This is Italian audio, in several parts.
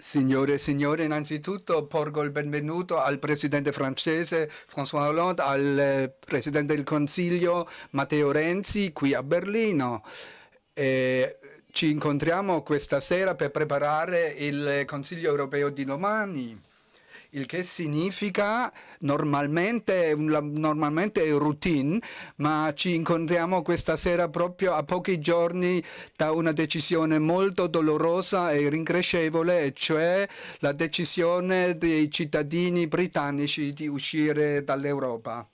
Signore e signori, innanzitutto porgo il benvenuto al presidente francese François Hollande, al eh, presidente del Consiglio Matteo Renzi qui a Berlino. E ci incontriamo questa sera per preparare il Consiglio europeo di domani il che significa normalmente, normalmente è routine, ma ci incontriamo questa sera proprio a pochi giorni da una decisione molto dolorosa e rincrescevole, e cioè la decisione dei cittadini britannici di uscire dall'Europa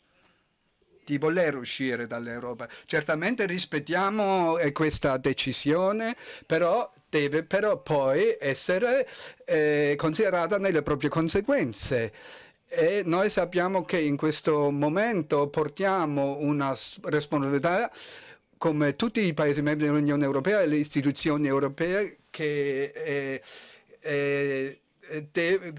di voler uscire dall'Europa. Certamente rispettiamo eh, questa decisione, però deve però poi essere eh, considerata nelle proprie conseguenze. E noi sappiamo che in questo momento portiamo una responsabilità come tutti i Paesi membri dell'Unione Europea e le istituzioni europee che eh, eh, eh, deve,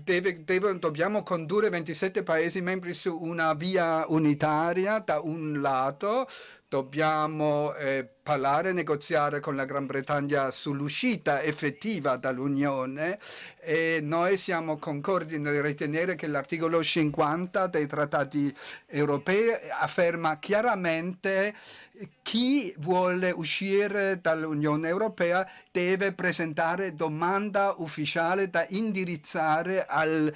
deve, dobbiamo condurre 27 Paesi membri su una via unitaria da un lato Dobbiamo eh, parlare, negoziare con la Gran Bretagna sull'uscita effettiva dall'Unione e noi siamo concordi nel ritenere che l'articolo 50 dei trattati europei afferma chiaramente chi vuole uscire dall'Unione Europea deve presentare domanda ufficiale da indirizzare al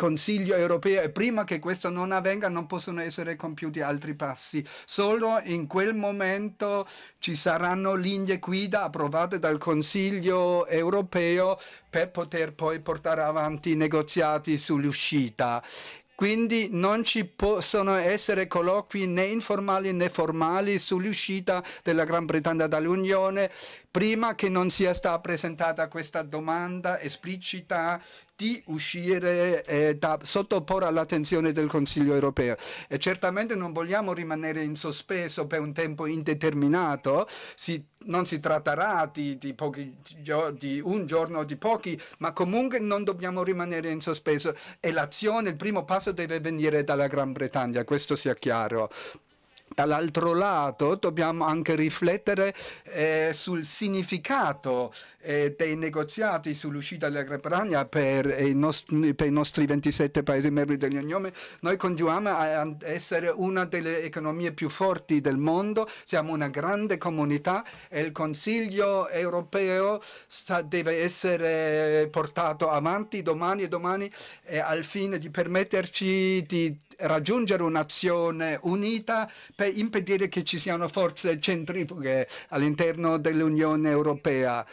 Consiglio europeo e prima che questo non avvenga non possono essere compiuti altri passi. Solo in quel momento ci saranno linee guida approvate dal Consiglio europeo per poter poi portare avanti i negoziati sull'uscita quindi non ci possono essere colloqui né informali né formali sull'uscita della Gran Bretagna dall'Unione prima che non sia stata presentata questa domanda esplicita di uscire e eh, da sottoporre all'attenzione del Consiglio europeo. E certamente non vogliamo rimanere in sospeso per un tempo indeterminato, si, non si tratterà di, di, pochi, di un giorno o di pochi, ma comunque non dobbiamo rimanere in sospeso e l'azione, il primo passo deve venire dalla Gran Bretagna, questo sia chiaro. Dall'altro lato dobbiamo anche riflettere eh, sul significato eh, dei negoziati sull'uscita della Gran Bretagna per, eh, per, i nostri 27 Paesi membri dell'Unione. Noi continuiamo a essere una delle economie più forti del mondo, siamo una grande comunità e il Consiglio europeo sa, deve essere portato avanti domani e domani eh, al fine di permetterci di raggiungere un'azione unita per impedire che ci siano forze centrifughe all'interno dell'Unione Europea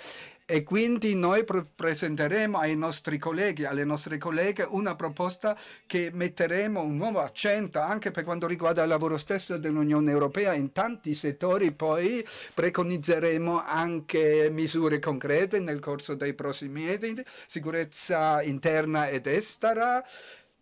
e quindi noi presenteremo ai nostri colleghi, alle nostre colleghe una proposta che metteremo un nuovo accento anche per quanto riguarda il lavoro stesso dell'Unione Europea in tanti settori, poi preconizzeremo anche misure concrete nel corso dei prossimi mesi, sicurezza interna ed estera,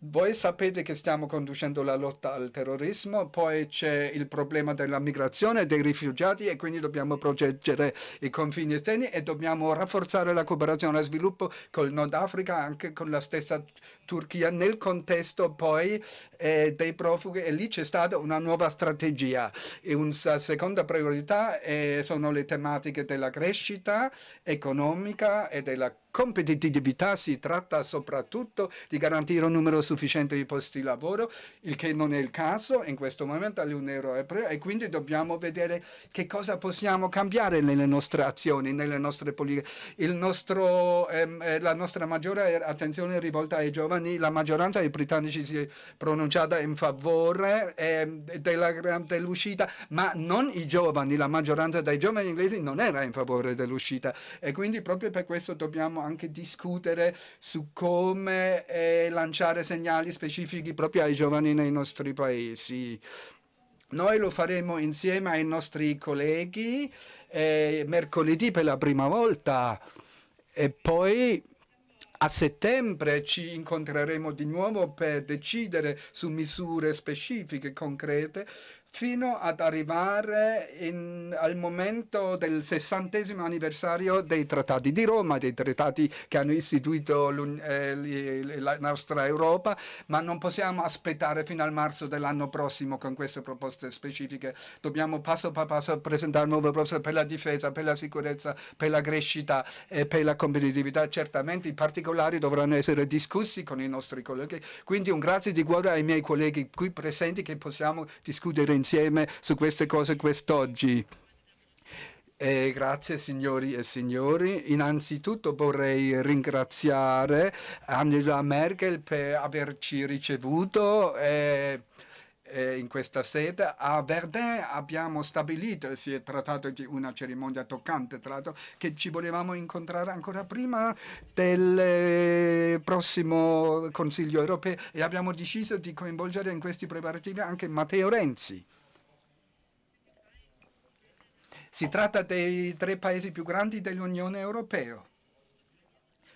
voi sapete che stiamo conducendo la lotta al terrorismo, poi c'è il problema della migrazione, dei rifugiati e quindi dobbiamo proteggere i confini esterni e dobbiamo rafforzare la cooperazione e lo sviluppo col Nord Africa, anche con la stessa Turchia, nel contesto poi eh, dei profughi e lì c'è stata una nuova strategia. E una seconda priorità eh, sono le tematiche della crescita economica e della competitività si tratta soprattutto di garantire un numero sufficiente di posti di lavoro, il che non è il caso in questo momento all'Unione Europea e quindi dobbiamo vedere che cosa possiamo cambiare nelle nostre azioni, nelle nostre politiche. Nostro, ehm, eh, la nostra maggiore attenzione è rivolta ai giovani, la maggioranza dei britannici si è pronunciata in favore ehm, dell'uscita, ma non i giovani, la maggioranza dei giovani inglesi non era in favore dell'uscita e quindi proprio per questo dobbiamo anche discutere su come eh, lanciare segnali specifici proprio ai giovani nei nostri paesi. Noi lo faremo insieme ai nostri colleghi eh, mercoledì per la prima volta e poi a settembre ci incontreremo di nuovo per decidere su misure specifiche, concrete, fino ad arrivare in, al momento del sessantesimo anniversario dei trattati di Roma, dei trattati che hanno istituito eh, la nostra Europa, ma non possiamo aspettare fino al marzo dell'anno prossimo con queste proposte specifiche. Dobbiamo passo per passo presentare nuove proposte per la difesa, per la sicurezza, per la crescita e per la competitività. Certamente i particolari dovranno essere discussi con i nostri colleghi. Quindi un grazie di cuore ai miei colleghi qui presenti che possiamo discutere insieme insieme su queste cose quest'oggi. Eh, grazie signori e signori. Innanzitutto vorrei ringraziare Angela Merkel per averci ricevuto. Eh, eh, in questa sede a Verdun abbiamo stabilito, si è trattato di una cerimonia toccante, tra l'altro, che ci volevamo incontrare ancora prima del eh, prossimo Consiglio europeo e abbiamo deciso di coinvolgere in questi preparativi anche Matteo Renzi. Si tratta dei tre paesi più grandi dell'Unione Europea.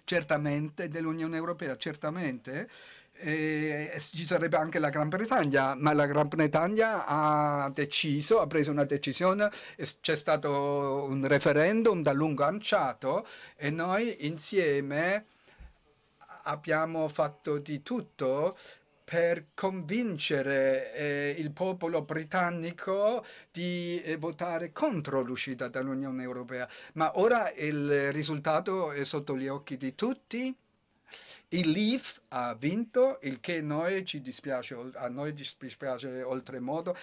Certamente, dell'Unione Europea, certamente. E eh, ci sarebbe anche la Gran Bretagna, ma la Gran Bretagna ha deciso, ha preso una decisione, c'è stato un referendum da lungo anciato e noi insieme abbiamo fatto di tutto per convincere eh, il popolo britannico di eh, votare contro l'uscita dall'Unione Europea. Ma ora il risultato è sotto gli occhi di tutti. Il Leaf ha vinto, il che noi ci dispiace, a noi dispiace oltremodo,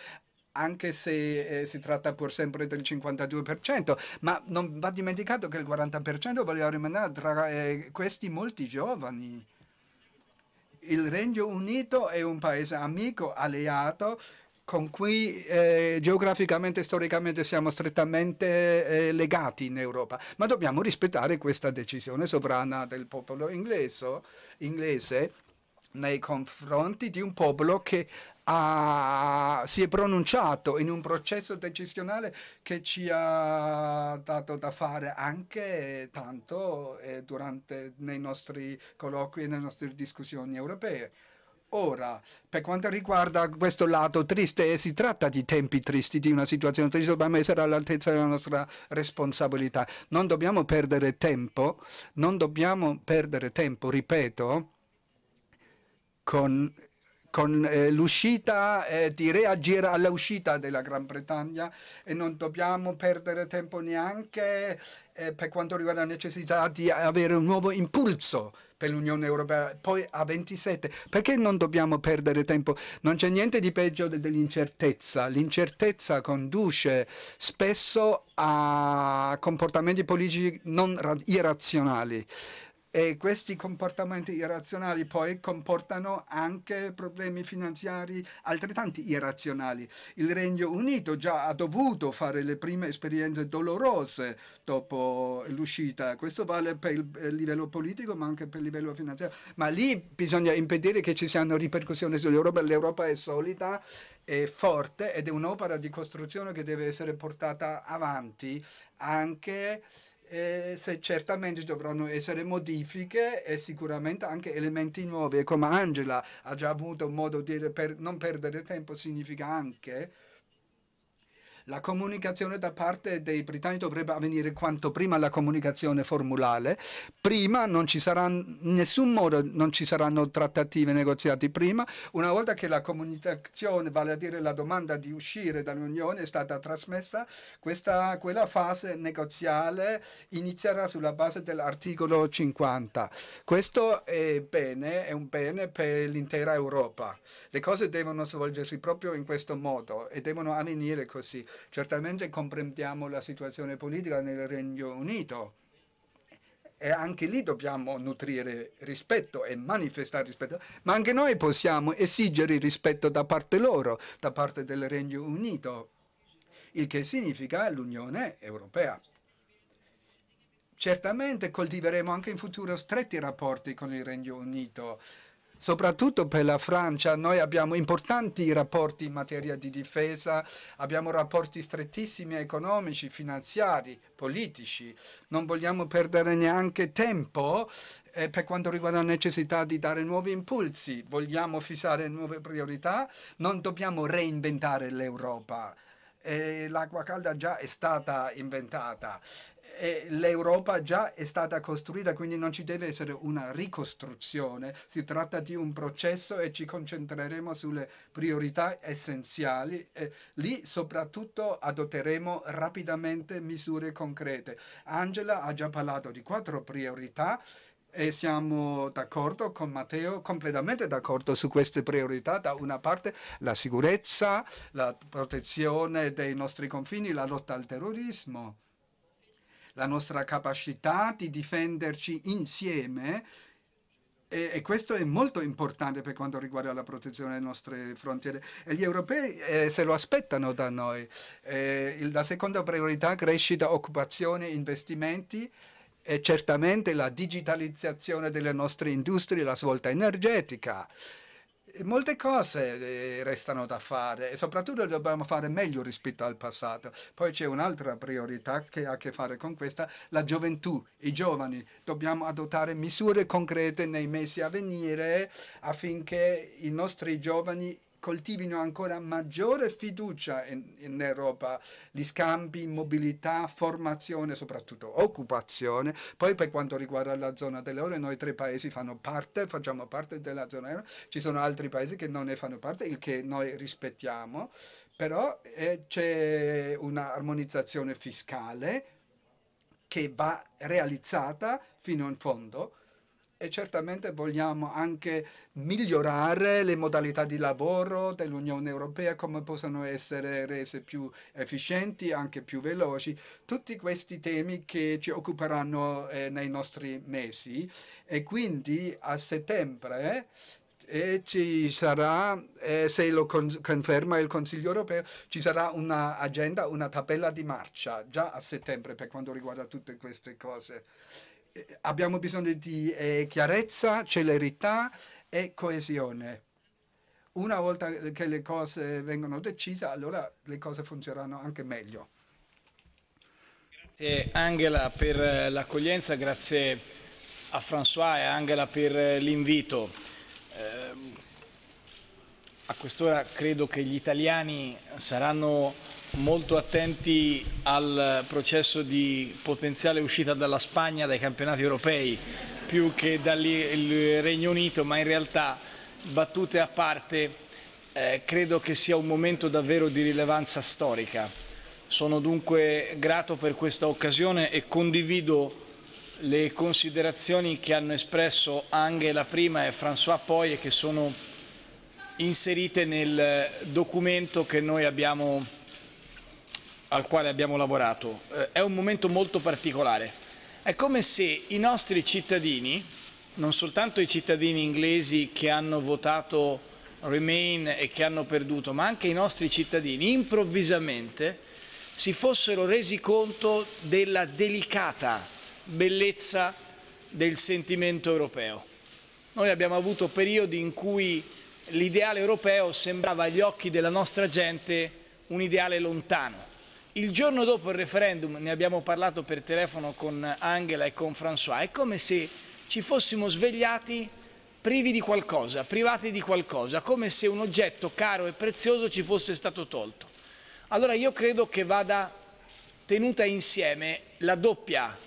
anche se eh, si tratta pur sempre del 52%, ma non va dimenticato che il 40% voglio rimanere tra eh, questi molti giovani il Regno Unito è un paese amico, alleato, con cui eh, geograficamente e storicamente siamo strettamente eh, legati in Europa, ma dobbiamo rispettare questa decisione sovrana del popolo inglese, inglese nei confronti di un popolo che ha, si è pronunciato in un processo decisionale che ci ha dato da fare anche tanto eh, durante nei nostri colloqui e nelle nostre discussioni europee. Ora, per quanto riguarda questo lato triste, e si tratta di tempi tristi, di una situazione triste, dobbiamo essere all'altezza della nostra responsabilità. Non dobbiamo perdere tempo, non dobbiamo perdere tempo, ripeto, con con eh, l'uscita, eh, di reagire all'uscita della Gran Bretagna e non dobbiamo perdere tempo neanche eh, per quanto riguarda la necessità di avere un nuovo impulso per l'Unione Europea, poi a 27. Perché non dobbiamo perdere tempo? Non c'è niente di peggio dell'incertezza. L'incertezza conduce spesso a comportamenti politici non irrazionali. E questi comportamenti irrazionali poi comportano anche problemi finanziari altrettanti irrazionali. Il Regno Unito già ha dovuto fare le prime esperienze dolorose dopo l'uscita. Questo vale per il livello politico ma anche per il livello finanziario. Ma lì bisogna impedire che ci siano ripercussioni sull'Europa. L'Europa è solida è forte ed è un'opera di costruzione che deve essere portata avanti anche e se certamente dovranno essere modifiche e sicuramente anche elementi nuovi. come Angela ha già avuto modo di dire, per non perdere tempo significa anche la comunicazione da parte dei britannici dovrebbe avvenire quanto prima la comunicazione formulare, prima non ci saranno, in nessun modo non ci saranno trattative negoziate prima, una volta che la comunicazione, vale a dire la domanda di uscire dall'Unione è stata trasmessa, questa, quella fase negoziale inizierà sulla base dell'articolo 50. Questo è bene, è un bene per l'intera Europa. Le cose devono svolgersi proprio in questo modo e devono avvenire così. Certamente comprendiamo la situazione politica nel Regno Unito e anche lì dobbiamo nutrire rispetto e manifestare rispetto, ma anche noi possiamo esigere rispetto da parte loro, da parte del Regno Unito, il che significa l'Unione Europea. Certamente coltiveremo anche in futuro stretti rapporti con il Regno Unito, soprattutto per la Francia, noi abbiamo importanti rapporti in materia di difesa, abbiamo rapporti strettissimi economici, finanziari, politici. Non vogliamo perdere neanche tempo eh, per quanto riguarda la necessità di dare nuovi impulsi. Vogliamo fissare nuove priorità, non dobbiamo reinventare l'Europa l'acqua calda già è stata inventata l'Europa già è stata costruita, quindi non ci deve essere una ricostruzione, si tratta di un processo e ci concentreremo sulle priorità essenziali e lì soprattutto adotteremo rapidamente misure concrete. Angela ha già parlato di quattro priorità e siamo d'accordo con Matteo, completamente d'accordo su queste priorità. Da una parte la sicurezza, la protezione dei nostri confini, la lotta al terrorismo la nostra capacità di difenderci insieme e, e, questo è molto importante per quanto riguarda la protezione delle nostre frontiere. E gli europei eh, se lo aspettano da noi. Eh, la seconda priorità, è crescita, occupazione, investimenti e certamente la digitalizzazione delle nostre industrie, la svolta energetica. Eh, molte cose eh, restano da fare e soprattutto dobbiamo fare meglio rispetto al passato. Poi c'è un'altra priorità che ha a che fare con questa, la gioventù, i giovani. Dobbiamo adottare misure concrete nei mesi a venire affinché i nostri giovani coltivino ancora maggiore fiducia in, in, Europa, gli scambi, mobilità, formazione, soprattutto occupazione. Poi per quanto riguarda la zona dell'euro, noi tre paesi fanno parte, facciamo parte della zona euro, ci sono altri paesi che non ne fanno parte, il che noi rispettiamo, però eh, c'è un'armonizzazione fiscale che va realizzata fino in fondo e certamente vogliamo anche migliorare le modalità di lavoro dell'Unione Europea, come possono essere rese più efficienti, anche più veloci. Tutti questi temi che ci occuperanno eh, nei nostri mesi e quindi a settembre e eh, ci sarà, eh, se lo conferma il Consiglio europeo, ci sarà un'agenda, una tabella di marcia già a settembre per quanto riguarda tutte queste cose abbiamo bisogno di eh, chiarezza, celerità e coesione. Una volta che le cose vengono decise, allora le cose funzioneranno anche meglio. Grazie Angela per eh, l'accoglienza, grazie a François e Angela per eh, l'invito. Eh, a quest'ora credo che gli italiani saranno molto attenti al processo di potenziale uscita dalla Spagna dai campionati europei più che dal Regno Unito, ma in realtà battute a parte eh, credo che sia un momento davvero di rilevanza storica. Sono dunque grato per questa occasione e condivido le considerazioni che hanno espresso anche la prima e François poi e che sono inserite nel documento che noi abbiamo al quale abbiamo lavorato eh, è un momento molto particolare. È come se i nostri cittadini, non soltanto i cittadini inglesi che hanno votato Remain e che hanno perduto, ma anche i nostri cittadini improvvisamente si fossero resi conto della delicata bellezza del sentimento europeo. Noi abbiamo avuto periodi in cui l'ideale europeo sembrava agli occhi della nostra gente un ideale lontano il giorno dopo il referendum, ne abbiamo parlato per telefono con Angela e con François, è come se ci fossimo svegliati privi di qualcosa, privati di qualcosa, come se un oggetto caro e prezioso ci fosse stato tolto. Allora io credo che vada tenuta insieme la doppia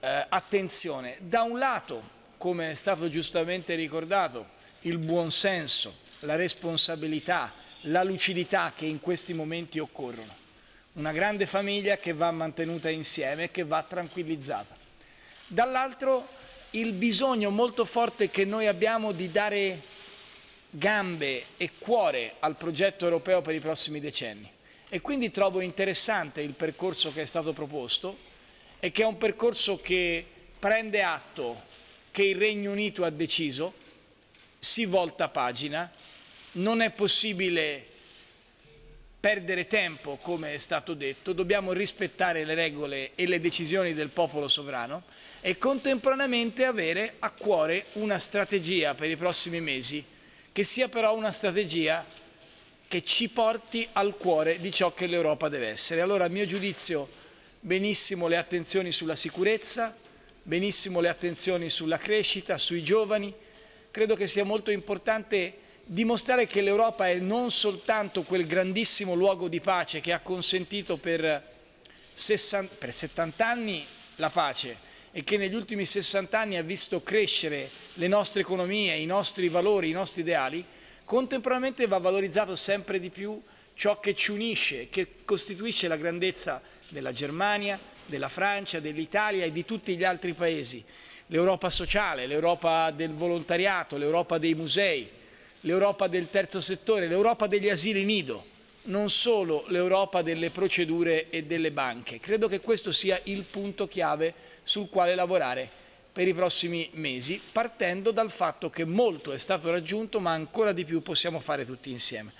eh, attenzione. Da un lato, come è stato giustamente ricordato, il buonsenso, la responsabilità, la lucidità che in questi momenti occorrono una grande famiglia che va mantenuta insieme, che va tranquillizzata. Dall'altro il bisogno molto forte che noi abbiamo di dare gambe e cuore al progetto europeo per i prossimi decenni. E quindi trovo interessante il percorso che è stato proposto e che è un percorso che prende atto che il Regno Unito ha deciso, si volta pagina, non è possibile perdere tempo, come è stato detto, dobbiamo rispettare le regole e le decisioni del popolo sovrano e contemporaneamente avere a cuore una strategia per i prossimi mesi, che sia però una strategia che ci porti al cuore di ciò che l'Europa deve essere. Allora, a mio giudizio, benissimo le attenzioni sulla sicurezza, benissimo le attenzioni sulla crescita, sui giovani, credo che sia molto importante dimostrare che l'Europa è non soltanto quel grandissimo luogo di pace che ha consentito per, 60, per 70 anni la pace, e che negli ultimi 60 anni ha visto crescere le nostre economie, i nostri valori, i nostri ideali, contemporaneamente va valorizzato sempre di più ciò che ci unisce, che costituisce la grandezza della Germania, della Francia, dell'Italia e di tutti gli altri paesi. L'Europa sociale, l'Europa del volontariato, l'Europa dei musei, l'Europa del terzo settore, l'Europa degli asili nido, non solo l'Europa delle procedure e delle banche. Credo che questo sia il punto chiave sul quale lavorare per i prossimi mesi, partendo dal fatto che molto è stato raggiunto, ma ancora di più possiamo fare tutti insieme.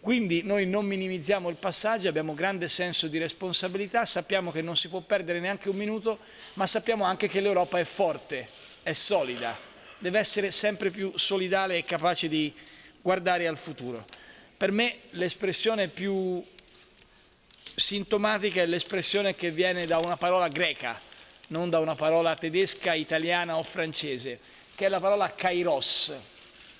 Quindi noi non minimizziamo il passaggio, abbiamo grande senso di responsabilità, sappiamo che non si può perdere neanche un minuto, ma sappiamo anche che l'Europa è forte, è solida, deve essere sempre più solidale e capace di guardare al futuro. Per me l'espressione più sintomatica è l'espressione che viene da una parola greca, non da una parola tedesca, italiana o francese, che è la parola kairos,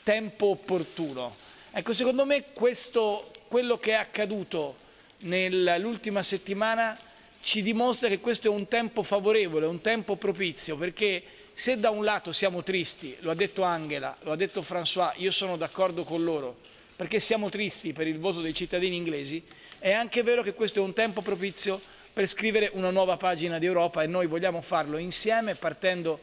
tempo opportuno. Ecco, secondo me questo, quello che è accaduto nell'ultima settimana ci dimostra che questo è un tempo favorevole, un tempo propizio, perché se da un lato siamo tristi, lo ha detto Angela, lo ha detto François, io sono d'accordo con loro, perché siamo tristi per il voto dei cittadini inglesi, è anche vero che questo è un tempo propizio per scrivere una nuova pagina di Europa e noi vogliamo farlo insieme partendo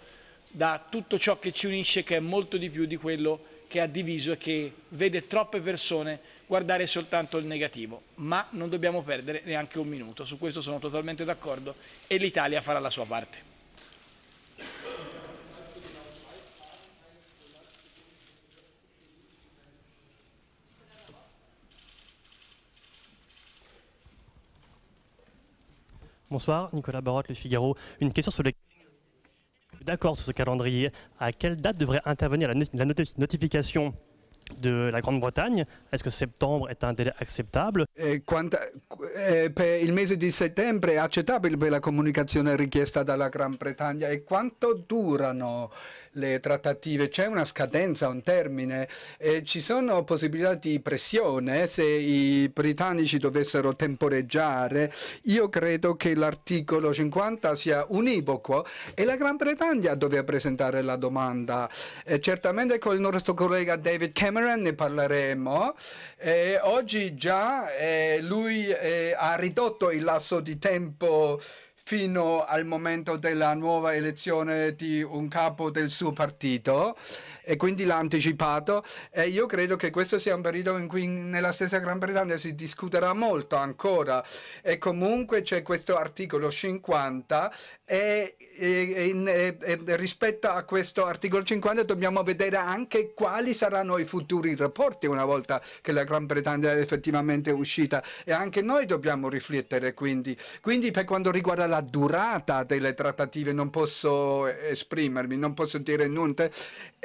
da tutto ciò che ci unisce che è molto di più di quello che ha diviso e che vede troppe persone guardare soltanto il negativo, ma non dobbiamo perdere neanche un minuto, su questo sono totalmente d'accordo e l'Italia farà la sua parte. Bonsoir, Nicolas Barotte, Le Figaro. Une question sur le d'accord sur ce calendrier. À quelle date devrait intervenir la, notification de la Grande-Bretagne. Est-ce que septembre est un délai acceptable mois de il mese di settembre è accettabile per la Grande-Bretagne. dalla Gran Bretagna e durano le trattative? C'è una scadenza, un termine? E ci sono possibilità di pressione se i britannici dovessero temporeggiare? Io credo che l'articolo 50 sia univoco e la Gran Bretagna doveva presentare la domanda. E certamente con il nostro collega David Cameron ne parleremo. E oggi già eh, lui eh, ha ridotto il lasso di tempo fino al momento della nuova elezione di un capo del suo partito e quindi l'ha anticipato e io credo che questo sia un periodo in cui nella stessa Gran Bretagna si discuterà molto ancora e comunque c'è questo articolo 50 e, e, e, e rispetto a questo articolo 50 dobbiamo vedere anche quali saranno i futuri rapporti una volta che la Gran Bretagna è effettivamente uscita e anche noi dobbiamo riflettere quindi, quindi per quanto riguarda la la durata delle trattative, non posso esprimermi, non posso dire niente.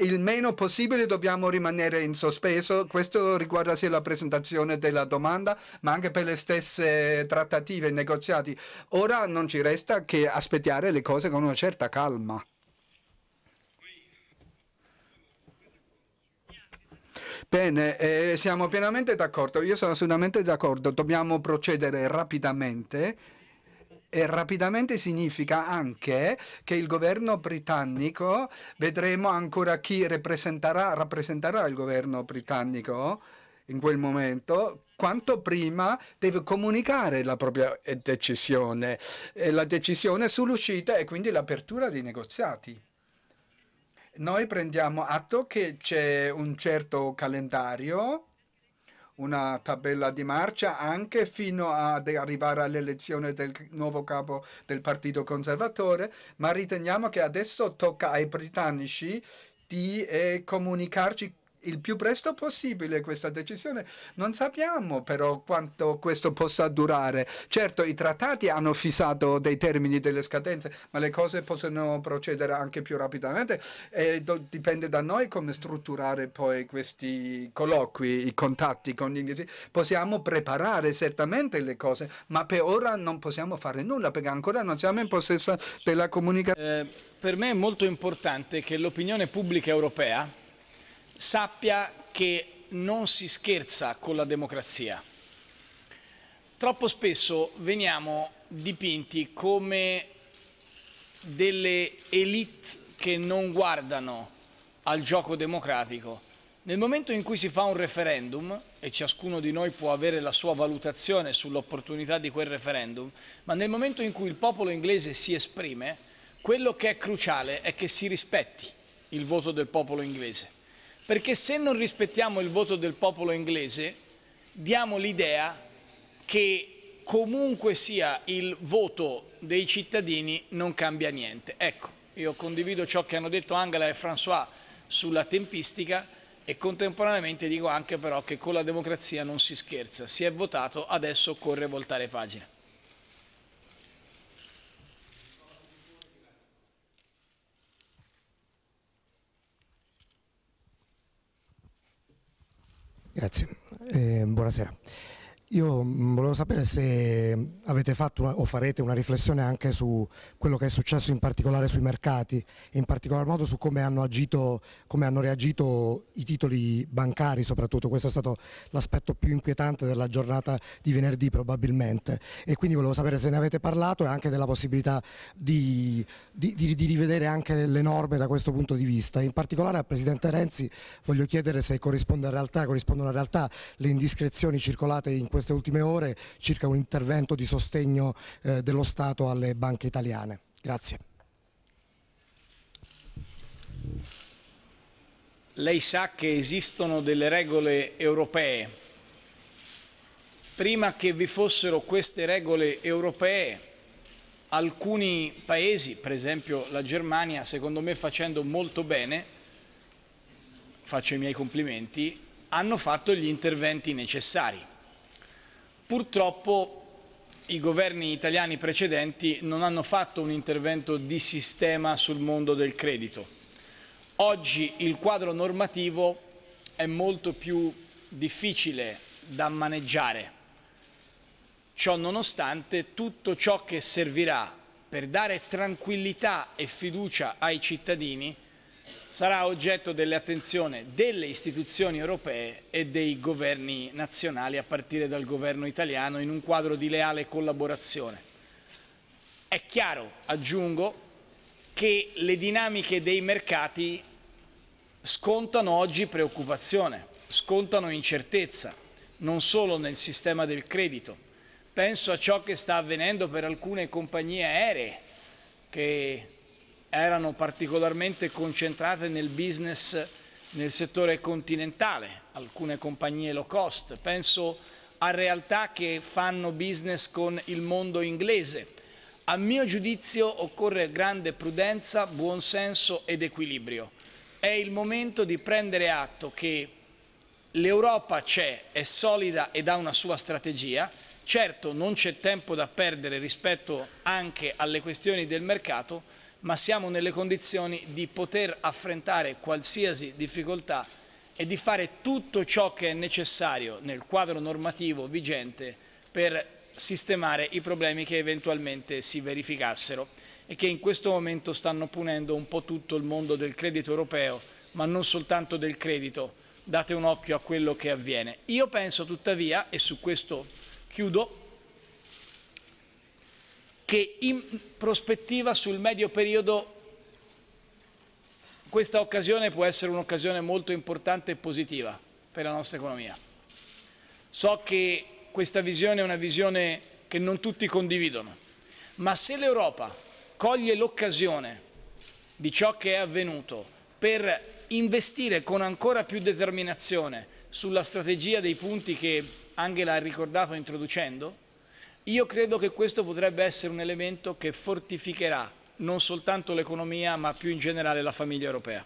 Il meno possibile dobbiamo rimanere in sospeso, questo riguarda sia la presentazione della domanda, ma anche per le stesse trattative, negoziati. Ora non ci resta che aspettare le cose con una certa calma. Bene, eh, siamo pienamente d'accordo, io sono assolutamente d'accordo, dobbiamo procedere rapidamente e rapidamente significa anche che il governo britannico, vedremo ancora chi rappresenterà, rappresenterà il governo britannico in quel momento, quanto prima deve comunicare la propria eh, decisione, la decisione sull'uscita e quindi l'apertura dei negoziati. Noi prendiamo atto che c'è un certo calendario una tabella di marcia anche fino ad arrivare all'elezione del nuovo capo del Partito Conservatore, ma riteniamo che adesso tocca ai britannici di eh, comunicarci il più presto possibile questa decisione. Non sappiamo però quanto questo possa durare. Certo, i trattati hanno fissato dei termini, delle scadenze, ma le cose possono procedere anche più rapidamente e do, dipende da noi come strutturare poi questi colloqui, i contatti con gli inglesi. Possiamo preparare certamente le cose, ma per ora non possiamo fare nulla perché ancora non siamo in possesso della comunicazione. Eh, per me è molto importante che l'opinione pubblica europea sappia che non si scherza con la democrazia. Troppo spesso veniamo dipinti come delle elite che non guardano al gioco democratico. Nel momento in cui si fa un referendum, e ciascuno di noi può avere la sua valutazione sull'opportunità di quel referendum, ma nel momento in cui il popolo inglese si esprime, quello che è cruciale è che si rispetti il voto del popolo inglese. Perché se non rispettiamo il voto del popolo inglese, diamo l'idea che comunque sia il voto dei cittadini non cambia niente. Ecco, io condivido ciò che hanno detto Angela e François sulla tempistica e contemporaneamente dico anche però che con la democrazia non si scherza, si è votato, adesso occorre voltare pagina. Grazie, eh, buonasera. Io mm, volevo sapere se avete fatto una, o farete una riflessione anche su quello che è successo in particolare sui mercati, in particolar modo su come hanno, agito, come hanno reagito i titoli bancari soprattutto, questo è stato l'aspetto più inquietante della giornata di venerdì probabilmente e quindi volevo sapere se ne avete parlato e anche della possibilità di, di, di, di rivedere anche le norme da questo punto di vista. In particolare al Presidente Renzi voglio chiedere se corrisponde a realtà, corrispondono a realtà le indiscrezioni circolate in queste ultime ore circa un intervento di sostegno eh, dello Stato alle banche italiane. Grazie. Lei sa che esistono delle regole europee. Prima che vi fossero queste regole europee, alcuni paesi, per esempio la Germania, secondo me facendo molto bene, faccio i miei complimenti, hanno fatto gli interventi necessari. Purtroppo i governi italiani precedenti non hanno fatto un intervento di sistema sul mondo del credito. Oggi il quadro normativo è molto più difficile da maneggiare. Ciò nonostante tutto ciò che servirà per dare tranquillità e fiducia ai cittadini sarà oggetto dell'attenzione delle istituzioni europee e dei governi nazionali a partire dal governo italiano in un quadro di leale collaborazione. È chiaro, aggiungo, che le dinamiche dei mercati scontano oggi preoccupazione, scontano incertezza, non solo nel sistema del credito. Penso a ciò che sta avvenendo per alcune compagnie aeree che erano particolarmente concentrate nel business nel settore continentale, alcune compagnie low cost. Penso a realtà che fanno business con il mondo inglese. A mio giudizio occorre grande prudenza, buonsenso ed equilibrio. È il momento di prendere atto che l'Europa c'è, è solida ed ha una sua strategia. Certo non c'è tempo da perdere rispetto anche alle questioni del mercato, ma siamo nelle condizioni di poter affrontare qualsiasi difficoltà e di fare tutto ciò che è necessario nel quadro normativo vigente per sistemare i problemi che eventualmente si verificassero e che in questo momento stanno punendo un po' tutto il mondo del credito europeo, ma non soltanto del credito. Date un occhio a quello che avviene. Io penso tuttavia, e su questo chiudo, che in prospettiva sul medio periodo questa occasione può essere un'occasione molto importante e positiva per la nostra economia. So che questa visione è una visione che non tutti condividono, ma se l'Europa coglie l'occasione di ciò che è avvenuto per investire con ancora più determinazione sulla strategia dei punti che Angela ha ricordato introducendo, io credo che questo potrebbe essere un elemento che fortificherà non soltanto l'economia ma più in generale la famiglia europea.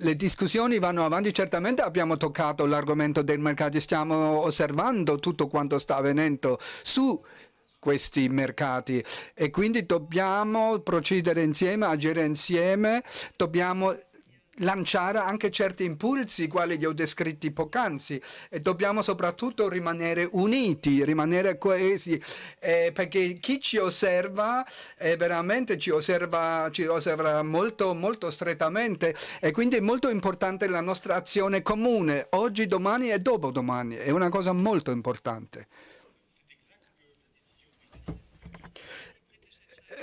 le discussioni vanno avanti, certamente abbiamo toccato l'argomento dei mercati, stiamo osservando tutto quanto sta avvenendo su questi mercati e quindi dobbiamo procedere insieme, agire insieme, dobbiamo lanciare anche certi impulsi, quali li ho descritti poc'anzi, e dobbiamo soprattutto rimanere uniti, rimanere coesi, eh, perché chi ci osserva eh, veramente ci osserva, ci osserva molto, molto strettamente e quindi è molto importante la nostra azione comune, oggi, domani e dopodomani, è una cosa molto importante.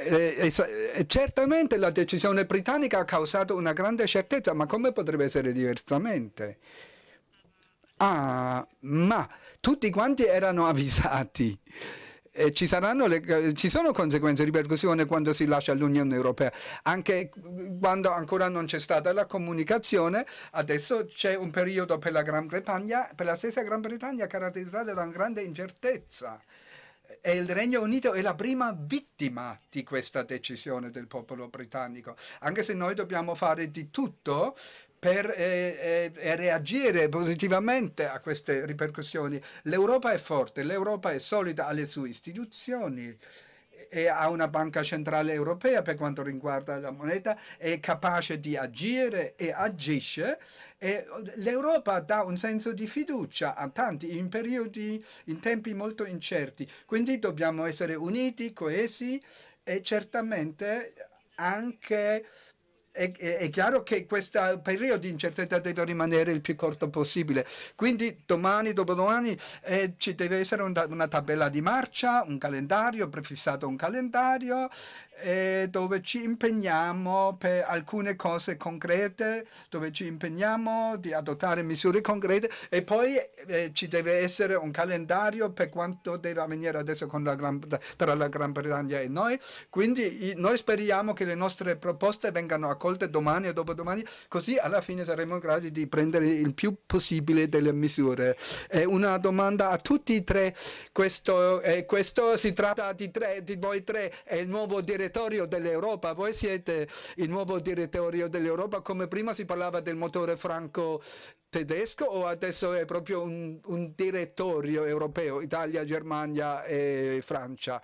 eh, eh, certamente la decisione britannica ha causato una grande certezza, ma come potrebbe essere diversamente? Ah, ma tutti quanti erano avvisati. E ci, le, eh, ci, sono conseguenze, ripercussioni quando si lascia l'Unione Europea. Anche quando ancora non c'è stata la comunicazione, adesso c'è un periodo per la Gran Bretagna, per la stessa Gran Bretagna caratterizzato da una grande incertezza. E il Regno Unito è la prima vittima di questa decisione del popolo britannico, anche se noi dobbiamo fare di tutto per eh, eh, reagire positivamente a queste ripercussioni. L'Europa è forte, l'Europa è solida alle sue istituzioni, e ha una banca centrale europea per quanto riguarda la moneta, è capace di agire e agisce. E L'Europa dà un senso di fiducia a tanti in periodi, in tempi molto incerti. Quindi dobbiamo essere uniti, coesi e certamente anche è, è, chiaro che questo periodo di incertezza deve rimanere il più corto possibile. Quindi domani, dopodomani eh, ci deve essere un, una tabella di marcia, un calendario, prefissato un calendario eh, dove ci impegniamo per alcune cose concrete, dove ci impegniamo di adottare misure concrete e poi eh, ci deve essere un calendario per quanto deve avvenire adesso la Gran, tra la Gran Bretagna e noi. Quindi i, noi speriamo che le nostre proposte vengano accolte raccolte domani o dopodomani, così alla fine saremo in grado di prendere il più possibile delle misure. È eh, una domanda a tutti e tre, questo, eh, questo si tratta di, tre, di voi tre, è il nuovo direttorio dell'Europa, voi siete il nuovo direttorio dell'Europa, come prima si parlava del motore franco tedesco o adesso è proprio un, un direttorio europeo, Italia, Germania e Francia?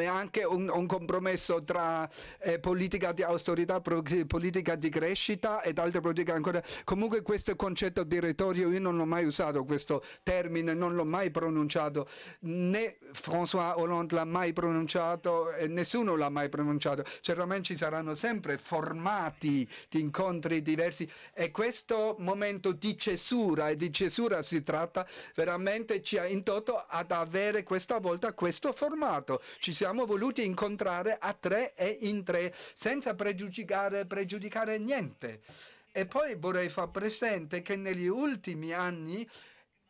è anche un, un compromesso tra eh, politica di austerità, pro, politica di crescita ed altre politiche ancora. Comunque questo concetto di retorio io non l'ho mai usato, questo termine non l'ho mai pronunciato, né François Hollande l'ha mai pronunciato, e nessuno l'ha mai pronunciato. Certamente ci saranno sempre formati di incontri diversi e questo momento di cesura e di cesura si tratta veramente ci ha indotto ad avere questa volta questo formato. Ci siamo voluti incontrare a tre e in tre, senza pregiudicare, pregiudicare niente. E poi vorrei far presente che negli ultimi anni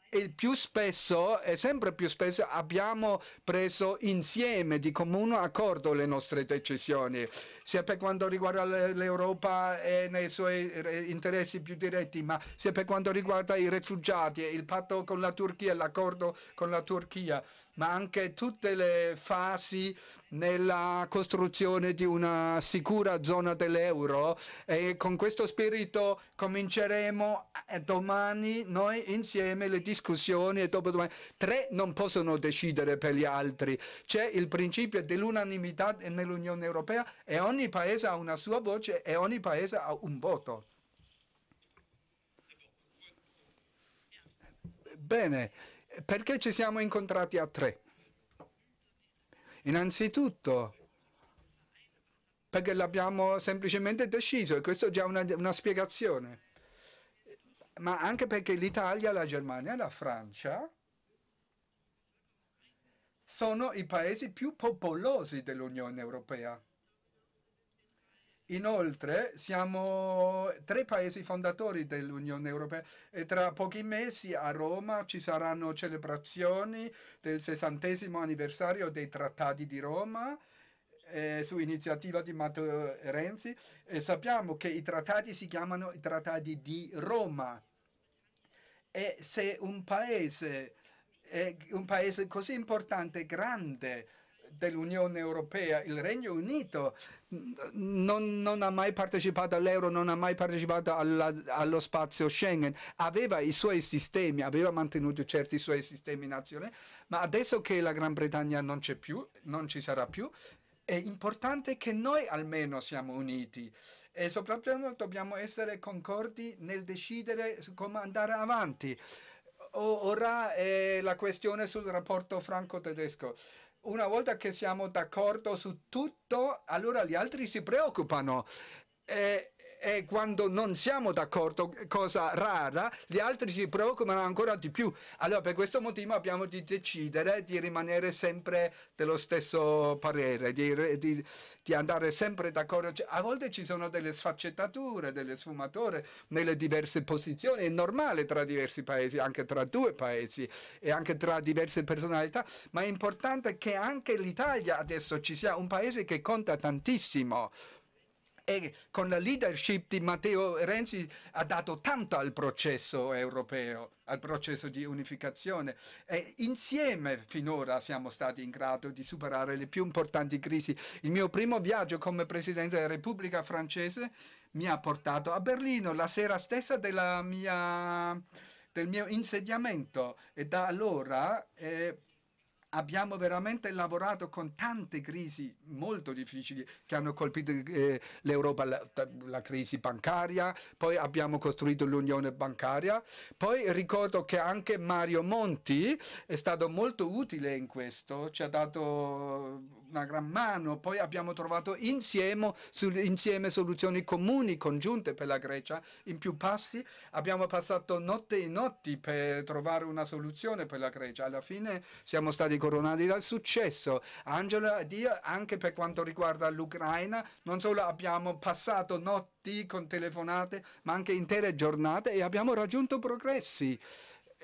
e più spesso, e sempre più spesso, abbiamo preso insieme di comune accordo le nostre decisioni, sia per quanto riguarda l'Europa e nei suoi interessi più diretti, ma sia per quanto riguarda i rifugiati, il patto con la Turchia, l'accordo con la Turchia ma anche tutte le fasi nella costruzione di una sicura zona dell'euro e con questo spirito cominceremo eh, domani noi insieme le discussioni e dopo domani Tre non possono decidere per gli altri, c'è il principio dell'unanimità nell'Unione Europea e ogni paese ha una sua voce e ogni paese ha un voto. Bene. Perché ci siamo incontrati a tre? Innanzitutto perché l'abbiamo semplicemente deciso e questa è già una, una spiegazione, ma anche perché l'Italia, la Germania, e la Francia sono i paesi più popolosi dell'Unione Europea. Inoltre siamo tre paesi fondatori dell'Unione Europea e tra pochi mesi a Roma ci saranno celebrazioni del sessantesimo anniversario dei trattati di Roma eh, su iniziativa di Matteo Renzi e sappiamo che i trattati si chiamano i trattati di Roma e se un paese, un paese così importante, grande, dell'Unione Europea, il Regno Unito mm, non, non, ha mai partecipato all'euro, non ha mai partecipato alla, allo spazio Schengen, aveva i suoi sistemi, aveva mantenuto certi suoi sistemi nazionali, ma adesso che la Gran Bretagna non c'è più, non ci sarà più, è importante che noi almeno siamo uniti e soprattutto dobbiamo essere concordi nel decidere come andare avanti. Ora è la questione sul rapporto franco-tedesco una volta che siamo d'accordo su tutto, allora gli altri si preoccupano. E eh, e quando non siamo d'accordo, cosa rara, gli altri si preoccupano ancora di più. Allora per questo motivo abbiamo di decidere di rimanere sempre dello stesso parere, di, di, di andare sempre d'accordo. Cioè, a volte ci sono delle sfaccettature, delle sfumature nelle diverse posizioni, è normale tra diversi paesi, anche tra due paesi e anche tra diverse personalità, ma è importante che anche l'Italia adesso ci sia un paese che conta tantissimo e con la leadership di Matteo Renzi ha dato tanto al processo europeo, al processo di unificazione e insieme finora siamo stati in grado di superare le più importanti crisi. Il mio primo viaggio come Presidente della Repubblica francese mi ha portato a Berlino la sera stessa mia, del mio insediamento e da allora... Eh, abbiamo veramente lavorato con tante crisi molto difficili che hanno colpito eh, l'Europa, la, la, crisi bancaria, poi abbiamo costruito l'unione bancaria, poi ricordo che anche Mario Monti è stato molto utile in questo, ci ha dato una gran mano, poi abbiamo trovato insieme, insieme soluzioni comuni, congiunte per la Grecia, in più passi, abbiamo passato notte e notti per trovare una soluzione per la Grecia, alla fine siamo stati coronati dal successo. Angela Dia, anche per quanto riguarda l'Ucraina, non solo abbiamo passato notti con telefonate, ma anche intere giornate e abbiamo raggiunto progressi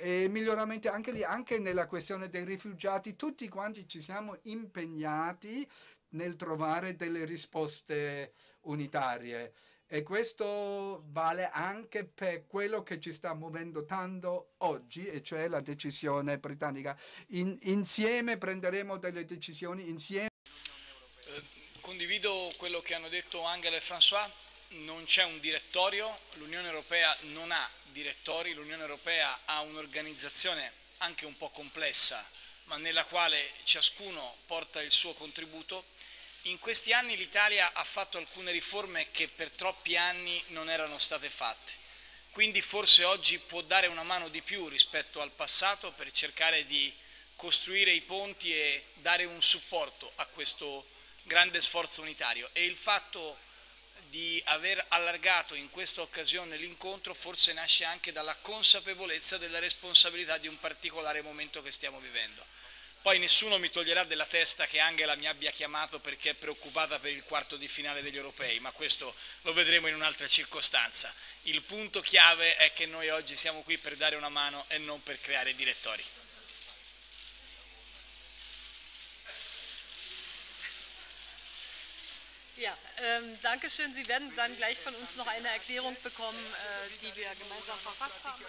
e miglioramenti anche lì, anche nella questione dei rifugiati, tutti quanti ci siamo impegnati nel trovare delle risposte unitarie e questo vale anche per quello che ci sta muovendo tanto oggi, e cioè la decisione britannica. In, insieme prenderemo delle decisioni, insieme... Eh, condivido quello che hanno detto Angela e François non c'è un direttorio, l'Unione Europea non ha direttori, l'Unione Europea ha un'organizzazione anche un po' complessa, ma nella quale ciascuno porta il suo contributo. In questi anni l'Italia ha fatto alcune riforme che per troppi anni non erano state fatte, quindi forse oggi può dare una mano di più rispetto al passato per cercare di costruire i ponti e dare un supporto a questo grande sforzo unitario. E il fatto di aver allargato in questa occasione l'incontro forse nasce anche dalla consapevolezza della responsabilità di un particolare momento che stiamo vivendo. Poi nessuno mi toglierà della testa che Angela mi abbia chiamato perché è preoccupata per il quarto di finale degli europei, ma questo lo vedremo in un'altra circostanza. Il punto chiave è che noi oggi siamo qui per dare una mano e non per creare direttori. Ja, ähm, danke schön. Sie werden dann gleich von uns noch eine Erklärung bekommen, äh, die wir gemeinsam verfasst haben.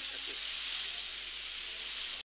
Dankeschön.